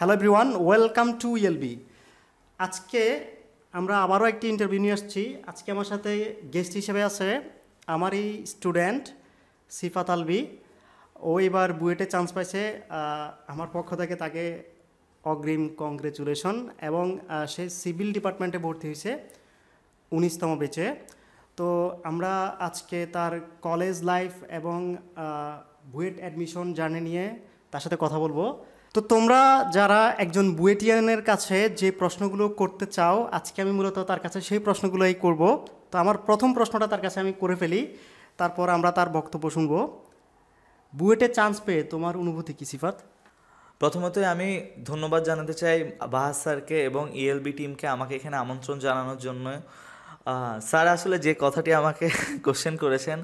Hello everyone welcome to ELB আজকে আমরা আবারও একটি ইন্টারভিউ নিয়ে আসছি আজকে আমার সাথে গেস্ট হিসেবে আছে আমারই স্টুডেন্ট সিফাত আলবি ও এবার বুয়েটে চান্স পাইছে আমার পক্ষ থেকে তাকে অগ্রিম কংগ্রেচুলেশন এবং সে সিভিল ডিপার্টমেন্টে ভর্তি হয়েছে উনিশতম বেচে তো আমরা আজকে তার কলেজ লাইফ এবং বুয়েট অ্যাডমিশন জার্নি নিয়ে তার সাথে কথা বলবো তো তোমরা যারা একজন বুয়েটিয়ানের কাছে যে প্রশ্নগুলো করতে চাও আজকে আমি মূলত তার কাছে সেই প্রশ্নগুলোই করব তো আমার প্রথম প্রশ্নটা তার কাছে আমি করে ফেলি তারপর আমরা তার বক্তব্য শুনব বুয়েটে চান্স পেয়ে তোমার অনুভূতি কী সিফাত প্রথমত আমি ধন্যবাদ জানাতে চাই বাহাজ স্যারকে এবং ইএলবি e টিমকে আমাকে এখানে আমন্ত্রণ জানানোর জন্য স্যার আসলে যে কথাটি আমাকে কোশ্চেন করেছেন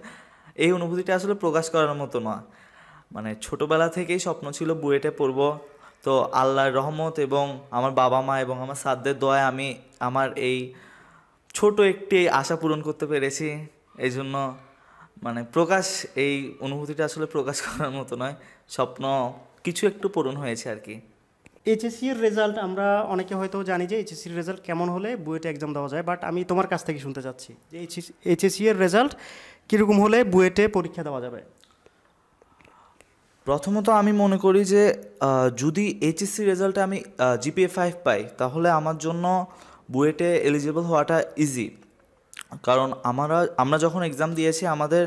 এই অনুভূতিটা আসলে প্রকাশ করার মতো নয় মানে ছোটোবেলা থেকেই স্বপ্ন ছিল বুয়েটে পড়ব তো আল্লাহর রহমত এবং আমার বাবা মা এবং আমার সাদ্দের দয়ায় আমি আমার এই ছোট একটি আশা পূরণ করতে পেরেছি এই জন্য মানে প্রকাশ এই অনুভূতিটা আসলে প্রকাশ করার মতো নয় স্বপ্ন কিছু একটু পূরণ হয়েছে আর কি এইচএসসির রেজাল্ট আমরা অনেকে হয়তো জানি যে এইচএসসির রেজাল্ট কেমন হলে বুয়েটে এক্সাম দেওয়া যায় বাট আমি তোমার কাছ থেকে শুনতে চাচ্ছি যে এইচএসসি এর রেজাল্ট কীরকম হলে বুয়েটে পরীক্ষা দেওয়া যাবে প্রথমত আমি মনে করি যে যদি এইচএসসি রেজাল্টে আমি জিপিএ ফাইভ পাই তাহলে আমার জন্য বুয়েটে এলিজিবল হওয়াটা ইজি কারণ আমরা আমরা যখন এক্সাম দিয়েছি আমাদের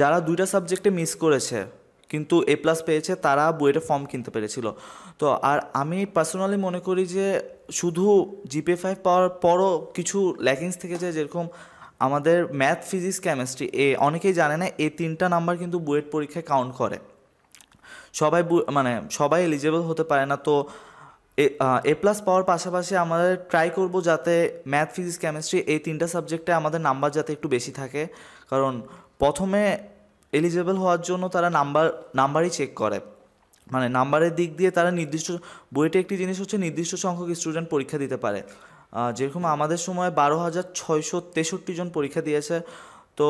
যারা দুইটা সাবজেক্টে মিস করেছে কিন্তু এ প্লাস পেয়েছে তারা বুয়েটে ফর্ম কিনতে পেরেছিল তো আর আমি পার্সোনালি মনে করি যে শুধু জিপিএ ফাইভ পাওয়ার পরও কিছু ল্যাকিংস থেকে যায় যেরকম আমাদের ম্যাথ ফিজিক্স কেমিস্ট্রি এ অনেকেই জানে না এই তিনটা নাম্বার কিন্তু বুয়েট পরীক্ষায় কাউন্ট করে সবাই মানে সবাই এলিজেবল হতে পারে না তো এ প্লাস পাওয়ার পাশাপাশি আমাদের ট্রাই করব যাতে ম্যাথ ফিজিক্স কেমিস্ট্রি এই তিনটা সাবজেক্টে আমাদের নাম্বার যাতে একটু বেশি থাকে কারণ প্রথমে এলিজেবল হওয়ার জন্য তারা নাম্বার নাম্বারই চেক করে মানে নাম্বারের দিক দিয়ে তারা নির্দিষ্ট বইটা একটি জিনিস হচ্ছে নির্দিষ্ট সংখ্যক স্টুডেন্ট পরীক্ষা দিতে পারে যেরকম আমাদের সময় বারো হাজার ছয়শো তেষট্টি জন পরীক্ষা দিয়েছে তো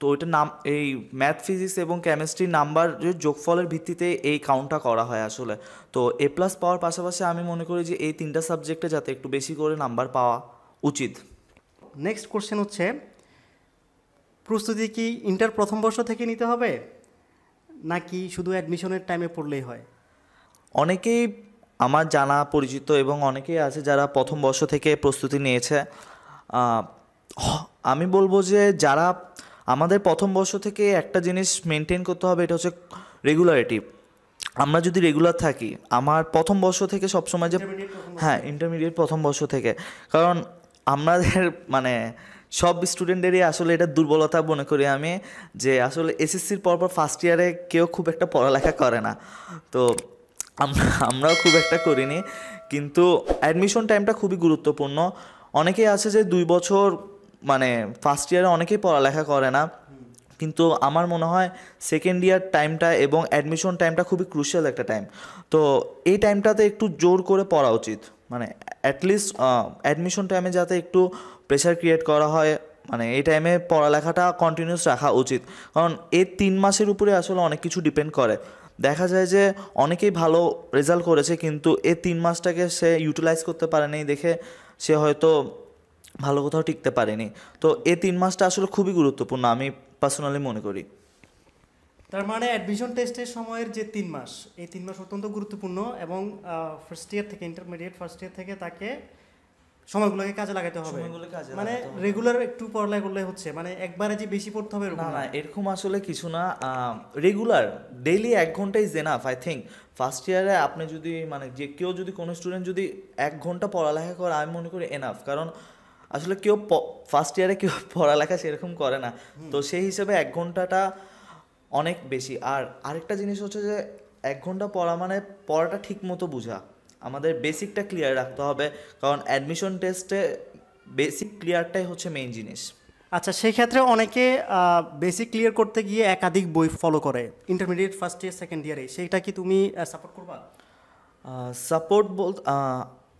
তো ওইটা নাম এই ম্যাথ ফিজিক্স এবং কেমিস্ট্রি নাম্বার যোগফলের ভিত্তিতে এই কাউন্টটা করা হয় আসলে তো এ প্লাস পাওয়ার পাশাপাশি আমি মনে করি যে এই তিনটা সাবজেক্টে যাতে একটু বেশি করে নাম্বার পাওয়া উচিত নেক্সট কোশ্চেন হচ্ছে প্রস্তুতি কি ইন্টার প্রথম বর্ষ থেকে নিতে হবে নাকি শুধু অ্যাডমিশনের টাইমে পড়লেই হয় অনেকেই আমার জানা পরিচিত এবং অনেকেই আছে যারা প্রথম বর্ষ থেকে প্রস্তুতি নিয়েছে আমি বলবো যে যারা আমাদের প্রথম বর্ষ থেকে একটা জিনিস মেনটেন করতে হবে এটা হচ্ছে রেগুলারিটি আমরা যদি রেগুলার থাকি আমার প্রথম বর্ষ থেকে সবসময় যে হ্যাঁ ইন্টারমিডিয়েট প্রথম বর্ষ থেকে কারণ আমাদের মানে সব স্টুডেন্টেরই আসলে এটা দুর্বলতা মনে করি আমি যে আসলে এসএসসির পরপর ফার্স্ট ইয়ারে কেউ খুব একটা পড়ালেখা করে না তো আমরা আমরাও খুব একটা করিনি কিন্তু অ্যাডমিশন টাইমটা খুবই গুরুত্বপূর্ণ অনেকেই আছে যে দুই বছর মানে ফার্স্ট ইয়ারে অনেকেই পড়ালেখা করে না কিন্তু আমার মনে হয় সেকেন্ড ইয়ার টাইমটা এবং অ্যাডমিশন টাইমটা খুবই ক্রুশিয়াল একটা টাইম তো এই টাইমটাতে একটু জোর করে পড়া উচিত মানে অ্যাটলিস্ট অ্যাডমিশন টাইমে যাতে একটু প্রেশার ক্রিয়েট করা হয় মানে এই টাইমে পড়ালেখাটা কন্টিনিউস রাখা উচিত কারণ এই তিন মাসের উপরে আসলে অনেক কিছু ডিপেন্ড করে দেখা যায় যে অনেকেই ভালো রেজাল্ট করেছে কিন্তু এই তিন মাসটাকে সে ইউটিলাইজ করতে পারেনি দেখে সে হয়তো ভালো কোথাও টিকতে পারেনি তো এই তিন মাসটা আসলে খুবই গুরুত্বপূর্ণ আমি পার্সোনালি মনে করি তার মানে অ্যাডমিশন টেস্টের সময়ের যে তিন মাস এই তিন মাস অত্যন্ত গুরুত্বপূর্ণ এবং ফার্স্ট ইয়ার থেকে ইন্টারমিডিয়েট ফার্স্ট ইয়ার থেকে তাকে সময়গুলোকে কাজে লাগাতে হবে মানে রেগুলার একটু পড়ালেখা করলে হচ্ছে মানে একবারে যে বেশি পড়তে হবে না না এরকম আসলে কিছু না রেগুলার ডেইলি এক ঘন্টা is enough I think first ইয়ারে আপনি যদি মানে যে কেউ যদি কোনো স্টুডেন্ট যদি এক ঘন্টা পড়ালেখা করে আমি মনে করি এনাফ কারণ আসলে কেউ ফার্স্ট ইয়ারে কেউ পড়ালেখা সেরকম করে না তো সেই হিসেবে এক ঘন্টাটা অনেক বেশি আর আরেকটা জিনিস হচ্ছে যে এক ঘন্টা পড়া মানে পড়াটা ঠিক মতো বোঝা আমাদের বেসিকটা ক্লিয়ার রাখতে হবে কারণ অ্যাডমিশন টেস্টে বেসিক ক্লিয়ারটাই হচ্ছে মেইন জিনিস আচ্ছা সেই ক্ষেত্রে অনেকে বেসিক ক্লিয়ার করতে গিয়ে একাধিক বই ফলো করে ইন্টারমিডিয়েট ফার্স্ট ইয়ার সেকেন্ড ইয়ারে সেইটা কি তুমি সাপোর্ট করবা সাপোর্ট বল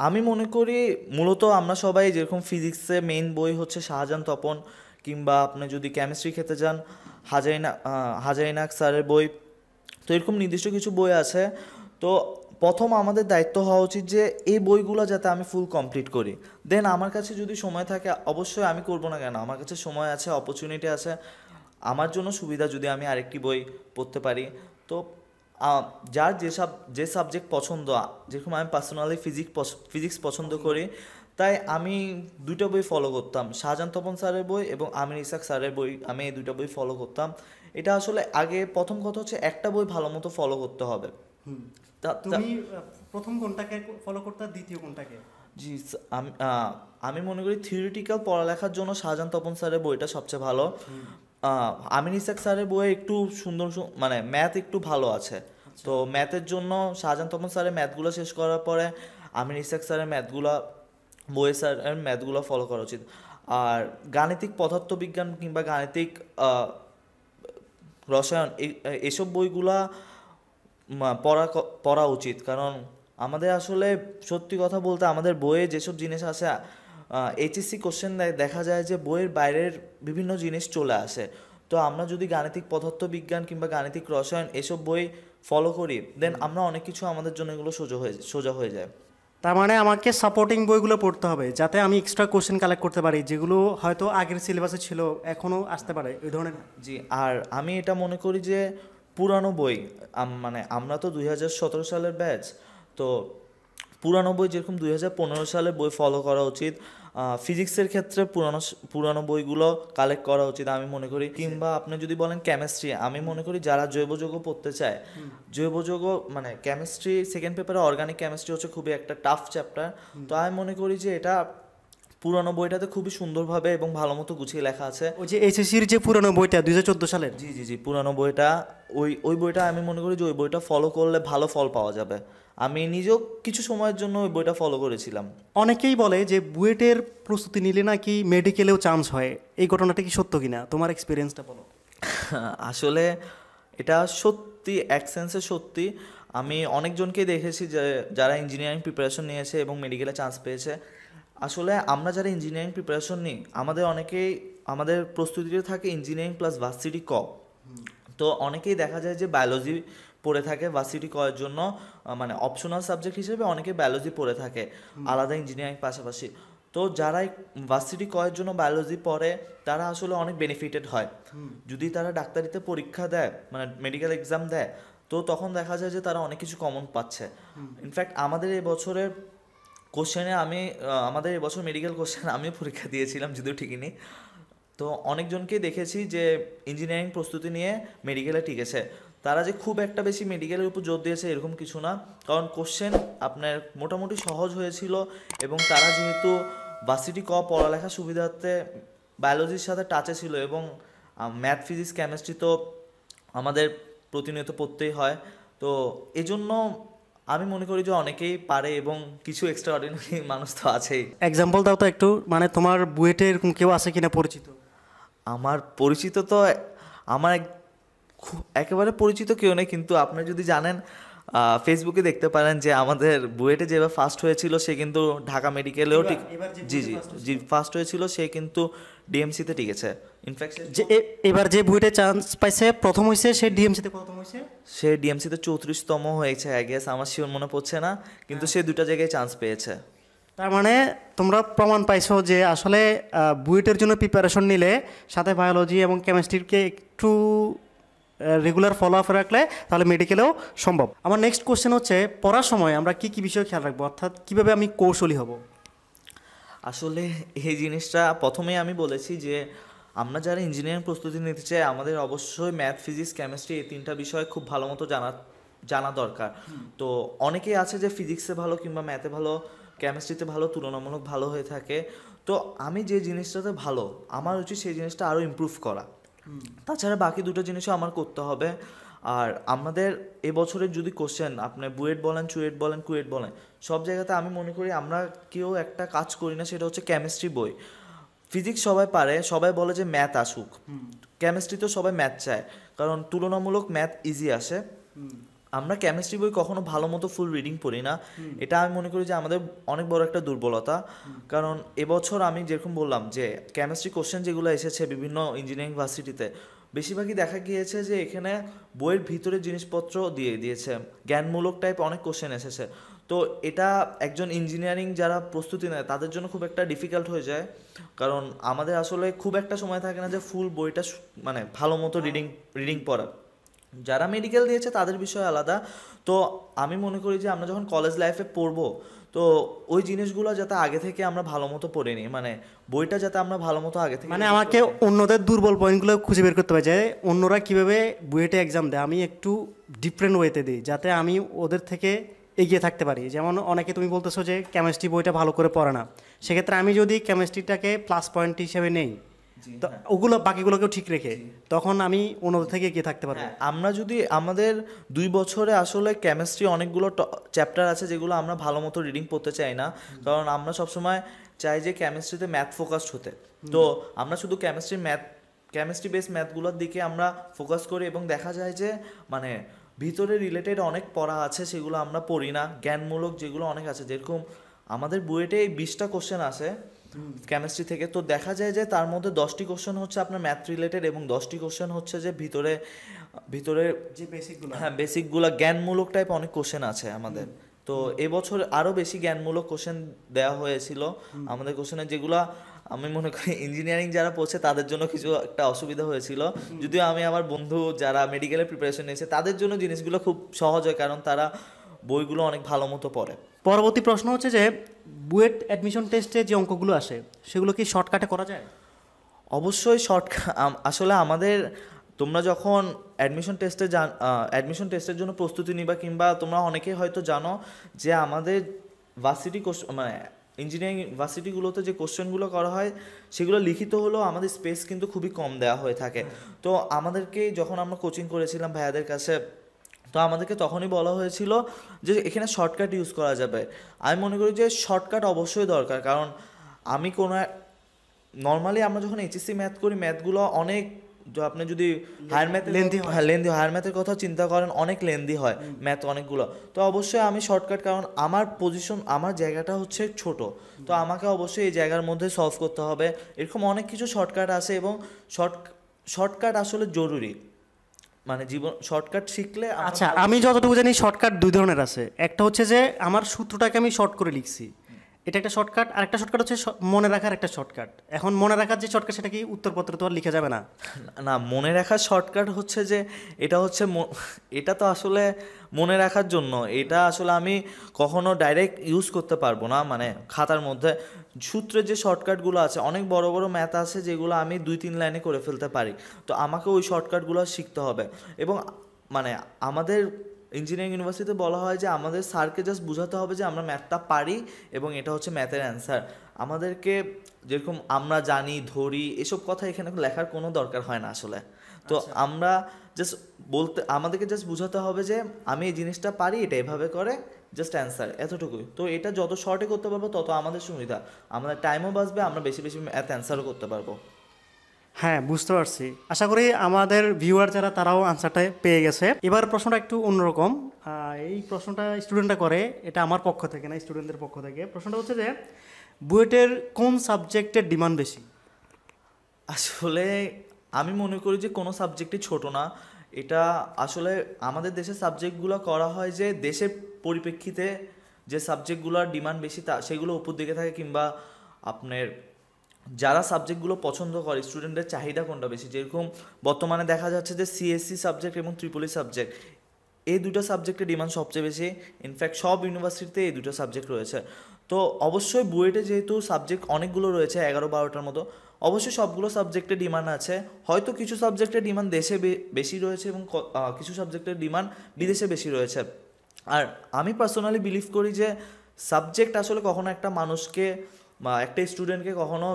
আমি মনে করি মূলত আমরা সবাই যেরকম ফিজিক্সে মেইন বই হচ্ছে শাহজাহান তপন কিংবা আপনি যদি কেমিস্ট্রি খেতে যান হাজারিনা হাজারিনাক স্যারের বই তো এরকম নির্দিষ্ট কিছু বই আছে তো প্রথম আমাদের দায়িত্ব হওয়া উচিত যে এই বইগুলো যাতে আমি ফুল কমপ্লিট করি দেন আমার কাছে যদি সময় থাকে অবশ্যই আমি করব না কেন আমার কাছে সময় আছে অপরচুনিটি আছে আমার জন্য সুবিধা যদি আমি আরেকটি বই পড়তে পারি তো যার যেসব যে সাবজেক্ট পছন্দ যেরকম আমি পার্সোনালি ফিজিক্স ফিজিক্স পছন্দ করি তাই আমি দুটো বই ফলো করতাম শাহজাহান তপন স্যারের বই এবং আমির ইসাক স্যারের বই আমি এই দুটো বই ফলো করতাম এটা আসলে আগে প্রথম কথা হচ্ছে একটা বই ভালো মতো ফলো করতে হবে তুমি প্রথম কোনটাকে ফলো করতে দ্বিতীয় কোনটাকে জি আমি আমি মনে করি থিওরিটিক্যাল পড়ালেখার জন্য শাহজাহান তপন স্যারের বইটা সবচেয়ে ভালো আমির ইসাক স্যারের বইয়ে একটু সুন্দর মানে ম্যাথ একটু ভালো আছে আচ্ছা। তো ম্যাথের জন্য শাহজাহান তপন স্যারের ম্যাথগুলো শেষ করার পরে আমির ইসাক স্যারের ম্যাথগুলো বইয়ে স্যারের ম্যাথগুলো ফলো করা উচিত আর গাণিতিক পদার্থবিজ্ঞান কিংবা গাণিতিক রসায়ন এসব বইগুলা পড়া পড়া উচিত কারণ আমাদের আসলে সত্যি কথা বলতে আমাদের বইয়ে যেসব জিনিস আছে এইচএসসি কোশ্চেন দেয় দেখা যায় যে বইয়ের বাইরের বিভিন্ন জিনিস চলে আসে তো আমরা যদি গাণিতিক পদার্থবিজ্ঞান কিংবা গাণিতিক রসায়ন এসব বই ফলো করি দেন আমরা অনেক কিছু আমাদের জন্য এগুলো সোজা হয়ে সোজা হয়ে যায় তার মানে আমাকে সাপোর্টিং বইগুলো পড়তে হবে যাতে আমি এক্সট্রা কোশ্চেন কালেক্ট করতে পারি যেগুলো হয়তো আগের সিলেবাসে ছিল এখনও আসতে পারে এই ধরনের জি আর আমি এটা মনে করি যে পুরানো বই মানে আমরা তো দুই সালের ব্যাচ তো পুরানো বই যেরকম দুই সালের বই ফলো করা উচিত ফিজিক্সের ক্ষেত্রে পুরানো পুরানো বইগুলো কালেক্ট করা উচিত আমি মনে করি কিংবা আপনি যদি বলেন কেমিস্ট্রি আমি মনে করি যারা জৈব যৌগ পড়তে চায় জৈব যৌগ মানে কেমিস্ট্রি সেকেন্ড পেপারে অর্গানিক কেমিস্ট্রি হচ্ছে খুবই একটা টাফ চ্যাপ্টার তো আমি মনে করি যে এটা পুরানো বইটাতে খুবই সুন্দরভাবে এবং ভালো মতো গুছিয়ে লেখা আছে ওই যে এসএসসির যে পুরানো বইটা দুই সালের জি জি জি পুরনো বইটা ওই ওই বইটা আমি মনে করি যে ওই বইটা ফলো করলে ভালো ফল পাওয়া যাবে আমি নিজেও কিছু সময়ের জন্য ওই বইটা ফলো করেছিলাম অনেকেই বলে যে বুয়েটের প্রস্তুতি নিলে নাকি মেডিকেলেও চান্স হয় এই ঘটনাটা কি সত্য কিনা তোমার এক্সপিরিয়েন্সটা বলো আসলে এটা সত্যি এক সেন্সে সত্যি আমি অনেকজনকেই দেখেছি যে যারা ইঞ্জিনিয়ারিং প্রিপারেশন নিয়েছে এবং মেডিকেলে চান্স পেয়েছে আসলে আমরা যারা ইঞ্জিনিয়ারিং প্রিপারেশন নিই আমাদের অনেকেই আমাদের প্রস্তুতিতে থাকে ইঞ্জিনিয়ারিং প্লাস ভার্সিটি ক তো অনেকেই দেখা যায় যে বায়োলজি পড়ে থাকে ভার্সিটি কয়ের জন্য মানে অপশনাল সাবজেক্ট হিসেবে অনেকে বায়োলজি পড়ে থাকে আলাদা ইঞ্জিনিয়ারিং পাশাপাশি তো যারা ভার্সিটি কয়ের জন্য বায়োলজি পড়ে তারা আসলে অনেক বেনিফিটেড হয় যদি তারা ডাক্তারিতে পরীক্ষা দেয় মানে মেডিকেল এক্সাম দেয় তো তখন দেখা যায় যে তারা অনেক কিছু কমন পাচ্ছে ইনফ্যাক্ট আমাদের এই বছরের কোশ্চেনে আমি আমাদের এবছর মেডিকেল কোশ্চেন আমিও পরীক্ষা দিয়েছিলাম যদিও ঠিকই নেই তো অনেকজনকে দেখেছি যে ইঞ্জিনিয়ারিং প্রস্তুতি নিয়ে মেডিকেলে টিকেছে তারা যে খুব একটা বেশি মেডিকেলের উপর জোর দিয়েছে এরকম কিছু না কারণ কোশ্চেন আপনার মোটামুটি সহজ হয়েছিল এবং তারা যেহেতু ভার্সিটি ক পড়ালেখা সুবিধার্থে বায়োলজির সাথে টাচে ছিল এবং ম্যাথ ফিজিক্স কেমিস্ট্রি তো আমাদের প্রতিনিয়ত পড়তেই হয় তো এজন্য আমি মনে করি যে অনেকেই পারে এবং কিছু এক্সট্রা অর্ডিনারি মানুষ তো আছেই এক্সাম্পল দাও তো একটু মানে তোমার বুয়েটে এরকম কেউ আছে কিনা পরিচিত আমার পরিচিত তো আমার একেবারে পরিচিত কেউ নেই কিন্তু আপনি যদি জানেন ফেসবুকে দেখতে পারেন যে আমাদের বুয়েটে যেভাবে ফার্স্ট হয়েছিল সে কিন্তু ঢাকা মেডিকেলেও ঠিক জি জি জি ফার্স্ট হয়েছিল সে কিন্তু ডিএমসিতে টিকেছে ইনফ্যাক্ট যে এবার যে বুয়েটে চান্স পাইছে প্রথম হয়েছে সে ডিএমসিতে প্রথম হয়েছে সে ডিএমসিতে চৌত্রিশতম হয়েছে আই গেস আমার শিওর মনে পড়ছে না কিন্তু হ্যাঁ। সে দুটা জায়গায় চান্স পেয়েছে তার মানে তোমরা প্রমাণ পাইছো যে আসলে বুয়েটের জন্য প্রিপারেশন নিলে সাথে বায়োলজি এবং কেমিস্ট্রিকে একটু রেগুলার ফলো আপ রাখলে তাহলে মেডিকেলেও সম্ভব আমার নেক্সট কোশ্চেন হচ্ছে পড়ার সময় আমরা কি কি বিষয়ে খেয়াল রাখবো অর্থাৎ কীভাবে আমি কৌশলী হব আসলে এই জিনিসটা প্রথমেই আমি বলেছি যে আমরা যারা ইঞ্জিনিয়ারিং প্রস্তুতি নিতে চাই আমাদের অবশ্যই ম্যাথ ফিজিক্স কেমিস্ট্রি এই তিনটা বিষয় খুব ভালো মতো জানা জানা দরকার তো অনেকেই আছে যে ফিজিক্সে ভালো কিংবা ম্যাথে ভালো কেমিস্ট্রিতে ভালো তুলনামূলক ভালো হয়ে থাকে তো আমি যে জিনিসটাতে ভালো আমার উচিত সেই জিনিসটা আরও ইম্প্রুভ করা তাছাড়া বাকি দুটো জিনিসও আমার করতে হবে আর আমাদের এবছরের যদি কোশ্চেন আপনি বুয়েট বলেন চুয়েট বলেন কুয়েট বলেন সব জায়গাতে আমি মনে করি আমরা কেউ একটা কাজ করি না সেটা হচ্ছে কেমিস্ট্রি বই ফিজিক্স সবাই পারে সবাই বলে যে ম্যাথ আসুক কেমিস্ট্রি তো সবাই ম্যাথ চায় কারণ তুলনামূলক ম্যাথ ইজি আসে আমরা কেমিস্ট্রি বই কখনো ভালো মতো ফুল রিডিং পড়ি না এটা আমি মনে করি যে আমাদের অনেক বড় একটা দুর্বলতা কারণ এবছর আমি যেরকম বললাম যে কেমিস্ট্রি কোশ্চেন যেগুলো এসেছে বিভিন্ন ইঞ্জিনিয়ারিং ভার্সিটিতে বেশিরভাগই দেখা গিয়েছে যে এখানে বইয়ের ভিতরে জিনিসপত্র দিয়ে দিয়েছে জ্ঞানমূলক টাইপ অনেক কোশ্চেন এসেছে তো এটা একজন ইঞ্জিনিয়ারিং যারা প্রস্তুতি নেয় তাদের জন্য খুব একটা ডিফিকাল্ট হয়ে যায় কারণ আমাদের আসলে খুব একটা সময় থাকে না যে ফুল বইটা মানে ভালো মতো রিডিং রিডিং পড়া যারা মেডিকেল দিয়েছে তাদের বিষয় আলাদা তো আমি মনে করি যে আমরা যখন কলেজ লাইফে পড়বো তো ওই জিনিসগুলো যাতে আগে থেকে আমরা ভালো মতো পড়ে নিই মানে বইটা যাতে আমরা ভালো মতো আগে থেকে মানে আমাকে অন্যদের দুর্বল পয়েন্টগুলো খুঁজে বের করতে হবে যে অন্যরা কীভাবে বুয়েটে এক্সাম দেয় আমি একটু ডিফারেন্ট ওয়েতে দিই যাতে আমি ওদের থেকে এগিয়ে থাকতে পারি যেমন অনেকে তুমি বলতেছো যে কেমিস্ট্রি বইটা ভালো করে পড়ে না সেক্ষেত্রে আমি যদি কেমিস্ট্রিটাকে প্লাস পয়েন্ট হিসেবে নেই হ্যাঁ। ওগুলো বাকিগুলোকেও ঠিক রেখে তখন আমি ওনাদের থেকে গিয়ে থাকতে পারবো হ্যাঁ, আমরা যদি আমাদের দুই বছরে আসলে কেমিস্ট্রি অনেকগুলো চ্যাপ্টার আছে যেগুলো আমরা ভালো মতো রিডিং পড়তে চাই না কারণ আমরা সবসময় চাই যে কেমিস্ট্রিতে ম্যাথ ফোকাসড হতে তো আমরা শুধু কেমিস্ট্রি ম্যাথ কেমিস্ট্রি বেস ম্যাথগুলোর দিকে আমরা ফোকাস করি এবং দেখা যায় যে মানে ভিতরে রিলেটেড অনেক পড়া আছে সেগুলো আমরা পড়ি না জ্ঞানমূলক যেগুলো অনেক আছে যেরকম আমাদের বুয়েটে এই বিশটা কোশ্চেন আছে কেমিস্ট্রি থেকে তো দেখা যায় যে তার মধ্যে দশটি কোশ্চেন হচ্ছে আপনার ম্যাথ রিলেটেড এবং দশটি কোশ্চেন হচ্ছে যে ভিতরে ভিতরে যে বেসিকগুলো হ্যাঁ বেসিকগুলো জ্ঞানমূলক টাইপ অনেক কোশ্চেন আছে আমাদের তো এবছর আরও বেশি জ্ঞানমূলক কোশ্চেন দেওয়া হয়েছিল আমাদের কোশ্চেনে যেগুলো আমি মনে করি ইঞ্জিনিয়ারিং যারা পড়ছে তাদের জন্য কিছু একটা অসুবিধা হয়েছিল যদিও আমি আমার বন্ধু যারা মেডিকেলের প্রিপারেশন নিয়েছে তাদের জন্য জিনিসগুলো খুব সহজ হয় কারণ তারা বইগুলো অনেক ভালো মতো পড়ে পরবর্তী প্রশ্ন হচ্ছে যে বুয়েট অ্যাডমিশন টেস্টে যে অঙ্কগুলো আসে সেগুলো কি শর্টকাটে করা যায় অবশ্যই শর্ট আসলে আমাদের তোমরা যখন অ্যাডমিশন টেস্টে জান অ্যাডমিশন টেস্টের জন্য প্রস্তুতি নিবা কিংবা তোমরা অনেকেই হয়তো জানো যে আমাদের ভার্সিটি মানে ইঞ্জিনিয়ারিং ইউনিভার্সিটিগুলোতে যে কোশ্চেনগুলো করা হয় সেগুলো লিখিত হলেও আমাদের স্পেস কিন্তু খুবই কম দেওয়া হয়ে থাকে তো আমাদেরকে যখন আমরা কোচিং করেছিলাম ভাইয়াদের কাছে তো আমাদেরকে তখনই বলা হয়েছিল যে এখানে শর্টকাট ইউজ করা যাবে আমি মনে করি যে শর্টকাট অবশ্যই দরকার কারণ আমি কোনো নর্মালি আমরা যখন এইচএসসি ম্যাথ করি ম্যাথগুলো অনেক আপনি যদি হায়ার ম্যাথ লেন্দি হয় লেন্দি হায়ার ম্যাথের কথা চিন্তা করেন অনেক লেন্দি হয় ম্যাথ অনেকগুলো তো অবশ্যই আমি শর্টকাট কারণ আমার পজিশন আমার জায়গাটা হচ্ছে ছোট তো আমাকে অবশ্যই এই জায়গার মধ্যে সলভ করতে হবে এরকম অনেক কিছু শর্টকাট আছে এবং শর্ট শর্টকাট আসলে জরুরি মানে জীবন শর্টকাট শিখলে আচ্ছা আমি যতটুকু জানি শর্টকাট দুই ধরনের আছে একটা হচ্ছে যে আমার সূত্রটাকে আমি শর্ট করে লিখছি এটা একটা শর্টকাট আর একটা শর্টকাট হচ্ছে মনে রাখার একটা শর্টকাট এখন মনে রাখার যে শর্টকাট সেটা কি উত্তরপত্র তো আর লেখা যাবে না না মনে রাখার শর্টকাট হচ্ছে যে এটা হচ্ছে এটা তো আসলে মনে রাখার জন্য এটা আসলে আমি কখনো ডাইরেক্ট ইউজ করতে পারবো না মানে খাতার মধ্যে সূত্রের যে শর্টকাটগুলো আছে অনেক বড় বড় ম্যাথ আছে যেগুলো আমি দুই তিন লাইনে করে ফেলতে পারি তো আমাকে ওই শর্টকাটগুলো শিখতে হবে এবং মানে আমাদের ইঞ্জিনিয়ারিং ইউনিভার্সিটিতে বলা হয় যে আমাদের স্যারকে জাস্ট বোঝাতে হবে যে আমরা ম্যাথটা পারি এবং এটা হচ্ছে ম্যাথের অ্যান্সার আমাদেরকে যেরকম আমরা জানি ধরি এসব কথা এখানে লেখার কোনো দরকার হয় না আসলে তো আচ্ছা। আমরা জাস্ট বলতে আমাদেরকে জাস্ট বোঝাতে হবে যে আমি এই জিনিসটা পারি এটা এভাবে করে জাস্ট অ্যান্সার এতটুকুই তো এটা যত শর্টে করতে পারবো তত আমাদের সুবিধা আমাদের টাইমও বাঁচবে আমরা বেশি বেশি এত অ্যান্সারও করতে পারবো হ্যাঁ বুঝতে পারছি আশা করি আমাদের ভিউয়ার যারা তারাও আনসারটা পেয়ে গেছে এবার প্রশ্নটা একটু অন্যরকম এই প্রশ্নটা স্টুডেন্টরা করে এটা আমার পক্ষ থেকে না স্টুডেন্টদের পক্ষ থেকে প্রশ্নটা হচ্ছে যে বুয়েটের কোন সাবজেক্টের ডিমান্ড বেশি আসলে আমি মনে করি যে কোনো সাবজেক্টই ছোট না এটা আসলে আমাদের দেশে সাবজেক্টগুলো করা হয় যে দেশের পরিপ্রেক্ষিতে যে সাবজেক্টগুলোর ডিমান্ড বেশি তা সেগুলো উপর দিকে থাকে কিংবা আপনার যারা সাবজেক্টগুলো পছন্দ করে স্টুডেন্টদের চাহিদা কোনটা বেশি যেরকম বর্তমানে দেখা যাচ্ছে যে সিএসসি সাবজেক্ট e এবং ত্রিপলি e সাবজেক্ট এই দুটো সাবজেক্টের ডিমান্ড সবচেয়ে বেশি ইনফ্যাক্ট সব ইউনিভার্সিটিতে এই দুটো সাবজেক্ট রয়েছে তো অবশ্যই বুয়েটে যেহেতু সাবজেক্ট অনেকগুলো রয়েছে এগারো বারোটার মতো অবশ্যই সবগুলো সাবজেক্টে ডিমান্ড আছে হয়তো কিছু সাবজেক্টের ডিমান্ড দেশে বেশি রয়েছে এবং কিছু সাবজেক্টের ডিমান্ড বিদেশে বেশি রয়েছে আর আমি পার্সোনালি বিলিভ করি যে সাবজেক্ট আসলে কখনো একটা মানুষকে বা একটা স্টুডেন্টকে কখনো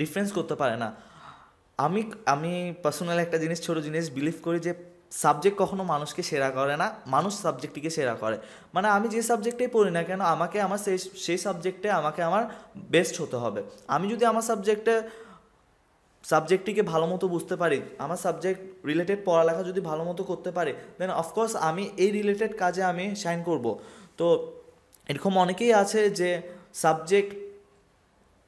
ডিফারেন্স করতে পারে না আমি আমি পার্সোনালি একটা জিনিস ছোটো জিনিস বিলিভ করি যে সাবজেক্ট কখনো মানুষকে সেরা করে না মানুষ সাবজেক্টটিকে সেরা করে মানে আমি যে সাবজেক্টেই পড়ি না কেন আমাকে আমার সেই সেই সাবজেক্টে আমাকে আমার বেস্ট হতে হবে আমি যদি আমার সাবজেক্টে সাবজেক্টটিকে ভালো মতো বুঝতে পারি আমার সাবজেক্ট রিলেটেড পড়ালেখা যদি ভালো মতো করতে পারি দেন অফকোর্স আমি এই রিলেটেড কাজে আমি সাইন করব তো এরকম অনেকেই আছে যে সাবজেক্ট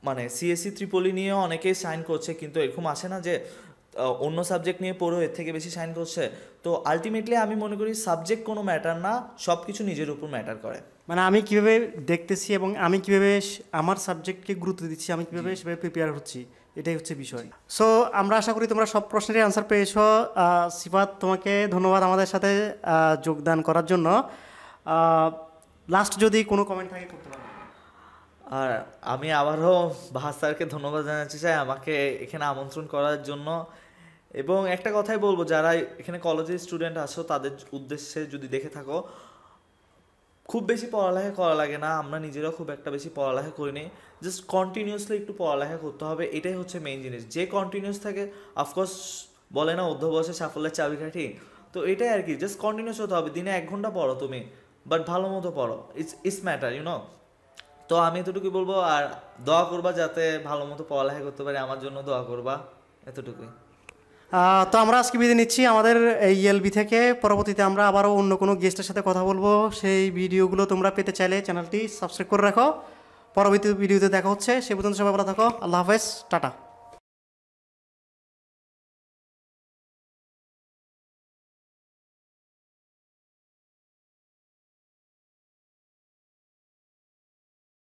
মানে সিএসসি ত্রিপলি নিয়ে অনেকেই সাইন করছে কিন্তু এরকম আসে না যে অন্য সাবজেক্ট নিয়ে পড়ো এর থেকে বেশি সাইন করছে তো আলটিমেটলি আমি মনে করি সাবজেক্ট কোনো ম্যাটার না সব কিছু নিজের উপর ম্যাটার করে মানে আমি কিভাবে দেখতেছি এবং আমি কিভাবে আমার সাবজেক্টকে গুরুত্ব দিচ্ছি আমি কীভাবে সেভাবে প্রিপেয়ার হচ্ছি এটাই হচ্ছে বিষয় সো আমরা আশা করি তোমরা সব প্রশ্নেরই আনসার পেয়েছ সিফাত তোমাকে ধন্যবাদ আমাদের সাথে যোগদান করার জন্য লাস্ট যদি কোনো কমেন্ট থাকে করতে পারো আর আমি আবারও বাহাজ স্যারকে ধন্যবাদ জানাতে চাই আমাকে এখানে আমন্ত্রণ করার জন্য এবং একটা কথাই বলবো যারা এখানে কলেজের স্টুডেন্ট আসো তাদের উদ্দেশ্যে যদি দেখে থাকো খুব বেশি পড়ালেখা করা লাগে না আমরা নিজেরাও খুব একটা বেশি পড়ালেখা করিনি জাস্ট কন্টিনিউসলি একটু পড়ালেখা করতে হবে এটাই হচ্ছে মেইন জিনিস যে কন্টিনিউস থাকে অফকোর্স বলে না অধ্যবসে সাফল্যের চাবিকাঠি তো এটাই আর কি জাস্ট কন্টিনিউস হতে হবে দিনে এক ঘন্টা পড়ো তুমি বাট ভালো মতো পড়ো it's it's matter you know তো আমি এতটুকুই বলবো আর দোয়া করবা যাতে ভালো মতো পড়ালেখা করতে পারি আমার জন্য দোয়া করবা এতটুকুই তো আমরা আজকে বিদায় নিচ্ছি আমাদের এই এলবি থেকে পরবর্তীতে আমরা আবারও অন্য কোনো গেস্টের সাথে কথা বলবো সেই ভিডিওগুলো তোমরা পেতে চাইলে চ্যানেলটি সাবস্ক্রাইব করে রাখো পরবর্তী ভিডিওতে দেখা হচ্ছে সে পর্যন্ত সবাই ভালো থাকো আল্লাহ হাফেজ টাটা